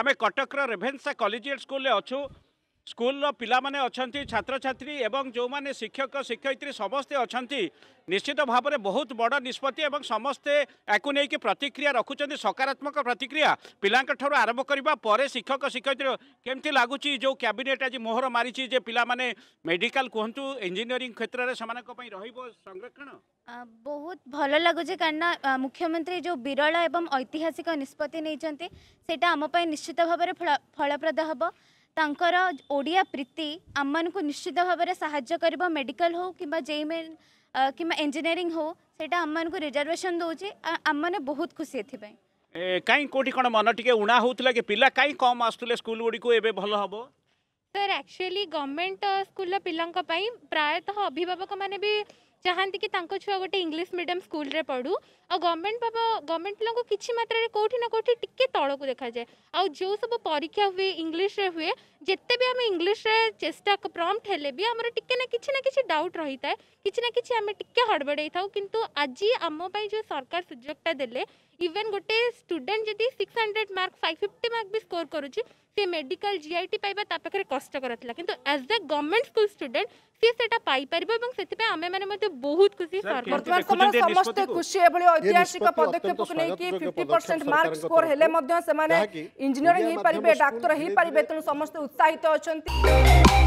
आम Cuttack रेभेन्सा collegiate school अच्छा ସ୍କୁଲର ପିଲାମାନେ ଅଛନ୍ତି ଛାତ୍ରଛାତ୍ରୀ ଏବଂ ଯେଉଁମାନେ ଶିକ୍ଷକ ଶିକ୍ଷୟିତ୍ରୀ ସମସ୍ତେ ଅଛନ୍ତି ନିଶ୍ଚିତ ଭାବରେ ବହୁତ ବଡ଼ ନିଷ୍ପତ୍ତି ଏବଂ ସମସ୍ତେ ୟାକୁ ନେଇକି ପ୍ରତିକ୍ରିୟା ରଖୁଛନ୍ତି ସକାରାତ୍ମକ ପ୍ରତିକ୍ରିୟା ପିଲାଙ୍କଠାରୁ ଆରମ୍ଭ କରିବା ପରେ ଶିକ୍ଷକ ଶିକ୍ଷୟିତ୍ରୀ କେମିତି ଲାଗୁଛି ଯେଉଁ କ୍ୟାବିନେଟ୍ ଆଜି ମୋହର ମାରିଛି ଯେ ପିଲାମାନେ ମେଡ଼ିକାଲ କୁହନ୍ତୁ ଇଞ୍ଜିନିୟରିଂ କ୍ଷେତ୍ରରେ ସେମାନଙ୍କ ପାଇଁ ରହିବ ସଂରକ୍ଷଣ ବହୁତ ଭଲ ଲାଗୁଛି କାରଣ ମୁଖ୍ୟମନ୍ତ୍ରୀ ଯେଉଁ ବିରଳ ଏବଂ ଐତିହାସିକ ନିଷ୍ପତ୍ତି ନେଇଛନ୍ତି ସେଇଟା ଆମ ପାଇଁ ନିଶ୍ଚିତ ଭାବରେ ଫଳପ୍ରଦ ହେବ ओडिया प्रीति आम मन को निश्चित भाव में साय कर मेडिकल हो कि जेई मेन कि इंजीनियरी होता आम मन रिजर्वेशन दूसरे आम मैंने बहुत खुशी ए कहीं कौटी कौन मन टे उ होता कि पिला कहीं कम आसुले स्कूल गुड़ी को भल हम सर एक्चुअली गवर्नमेंट स्कूल पिलाई प्रायतः अभिभावक मैंने भी चाहती कि छुआ गोटे इंग्लीश मीडियम स्कूल पढ़ू आ गवर्नमेंट बाबा गवर्नमेंट पिला कि किसी मात्र कौटिना कौटी टी तल देखा जाए आ जो सब परीक्षा हुए इंग्लीश्रे हुए जिते भी आम इंग्लीश्रे चेस्ट प्रम्प्ट हेले भी आम टे कि डाउट रही था किसी ना आम टी हड़बड़े था कितु आज आमपाई जो सरकार सुजोगटा दे गोटे स्टूडेंट जदि six hundred mark five fifty mark भी स्कोर करुच्ची सी मेडिकल जी आई टी पाइबा पाखे कष्टर था कि as a government school student सी सेटा पाइपर और से आम